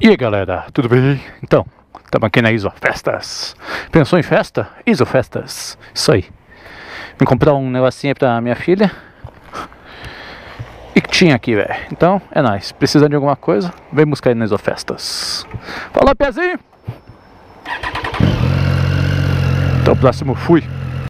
E aí galera, tudo bem? Então, estamos aqui na Iso Festas. Pensou em festa? Iso Festas, isso aí. Vim comprar um negocinho pra minha filha. E que tinha aqui, velho. Então, é nóis. Precisando de alguma coisa, vem buscar aí na Iso Festas. Falou, Pezinho. Até então, o próximo, fui!